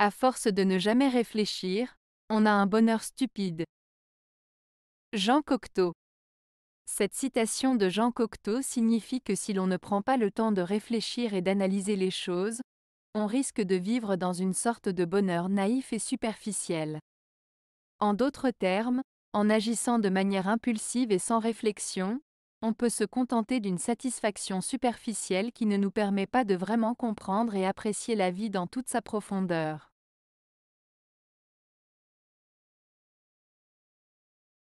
À force de ne jamais réfléchir, on a un bonheur stupide. Jean Cocteau Cette citation de Jean Cocteau signifie que si l'on ne prend pas le temps de réfléchir et d'analyser les choses, on risque de vivre dans une sorte de bonheur naïf et superficiel. En d'autres termes, en agissant de manière impulsive et sans réflexion, on peut se contenter d'une satisfaction superficielle qui ne nous permet pas de vraiment comprendre et apprécier la vie dans toute sa profondeur.